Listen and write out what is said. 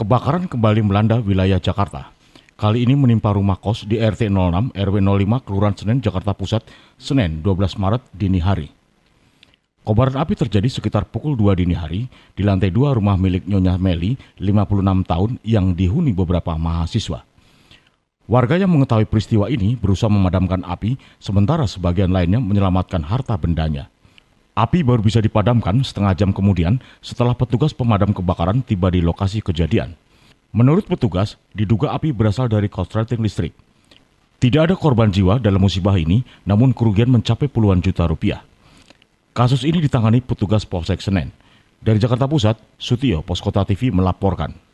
Kebakaran kembali melanda wilayah Jakarta. Kali ini menimpa rumah kos di RT 06 RW 05 Kelurahan Senen Jakarta Pusat Senin 12 Maret dini hari. Kobaran api terjadi sekitar pukul 2 dini hari di lantai 2 rumah milik Nyonya Meli, 56 tahun yang dihuni beberapa mahasiswa. Warga yang mengetahui peristiwa ini berusaha memadamkan api, sementara sebagian lainnya menyelamatkan harta bendanya. Api baru bisa dipadamkan setengah jam kemudian setelah petugas pemadam kebakaran tiba di lokasi kejadian. Menurut petugas, diduga api berasal dari korsleting listrik. Tidak ada korban jiwa dalam musibah ini, namun kerugian mencapai puluhan juta rupiah. Kasus ini ditangani petugas Polsek Senen. Dari Jakarta Pusat, Sutio, Poskota TV melaporkan.